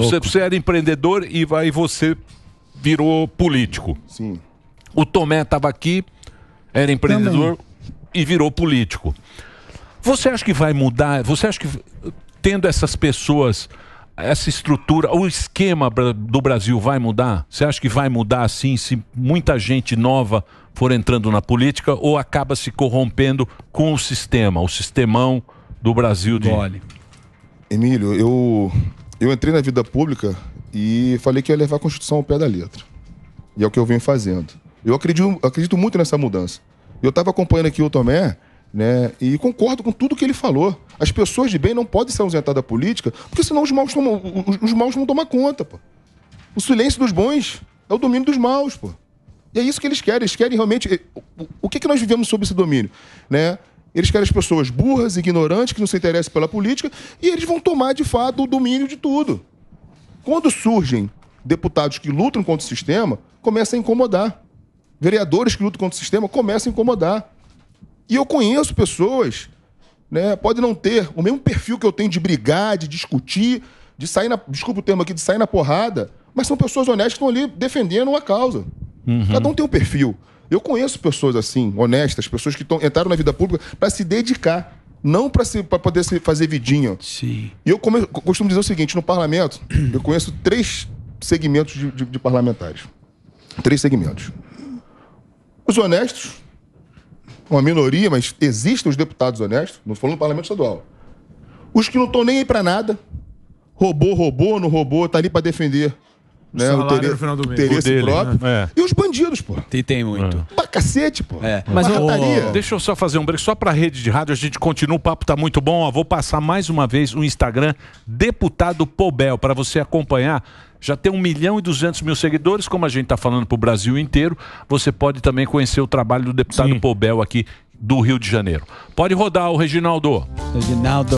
você, você era empreendedor e vai você virou político. Sim. O Tomé estava aqui, era empreendedor Também. e virou político. Você acha que vai mudar? Você acha que tendo essas pessoas, essa estrutura, o esquema do Brasil vai mudar? Você acha que vai mudar assim se muita gente nova for entrando na política ou acaba se corrompendo com o sistema, o sistemão do Brasil de Gole. Emílio, eu eu entrei na vida pública e falei que ia levar a Constituição ao pé da letra. E é o que eu venho fazendo. Eu acredito, acredito muito nessa mudança. Eu estava acompanhando aqui o Tomé, né, e concordo com tudo que ele falou. As pessoas de bem não podem ser ausentadas da política, porque senão os maus, tomam, os, os maus vão tomar conta, pô. O silêncio dos bons é o domínio dos maus, pô. E é isso que eles querem. Eles querem realmente. O que, é que nós vivemos sob esse domínio? Né? Eles querem as pessoas burras, ignorantes, que não se interessam pela política, e eles vão tomar, de fato, o domínio de tudo. Quando surgem deputados que lutam contra o sistema, começa a incomodar. Vereadores que lutam contra o sistema começam a incomodar. E eu conheço pessoas, né, pode não ter o mesmo perfil que eu tenho de brigar, de discutir, de sair na. Desculpa o termo aqui, de sair na porrada, mas são pessoas honestas que estão ali defendendo uma causa. Uhum. Cada um tem um perfil. Eu conheço pessoas assim, honestas, pessoas que tão, entraram na vida pública para se dedicar, não para poder se fazer vidinha. Sim. E eu come, costumo dizer o seguinte: no parlamento, eu conheço três segmentos de, de, de parlamentares. Três segmentos. Os honestos, uma minoria, mas existem os deputados honestos, não falando no parlamento estadual. Os que não estão nem aí para nada, roubou, roubou, não roubou, tá ali para defender né? O interesse, no final do mês. interesse dele, próprio. Né? É. E os bandidos, pô. Tem, tem muito. É. Pra cacete, pô. É. Mas oh, deixa eu só fazer um break, só pra rede de rádio, a gente continua, o papo tá muito bom. Ó, vou passar mais uma vez o Instagram Deputado Pobel, para você acompanhar. Já tem um milhão e duzentos mil seguidores, como a gente está falando para o Brasil inteiro. Você pode também conhecer o trabalho do deputado Sim. Pobel aqui do Rio de Janeiro. Pode rodar o Reginaldo. Reginaldo.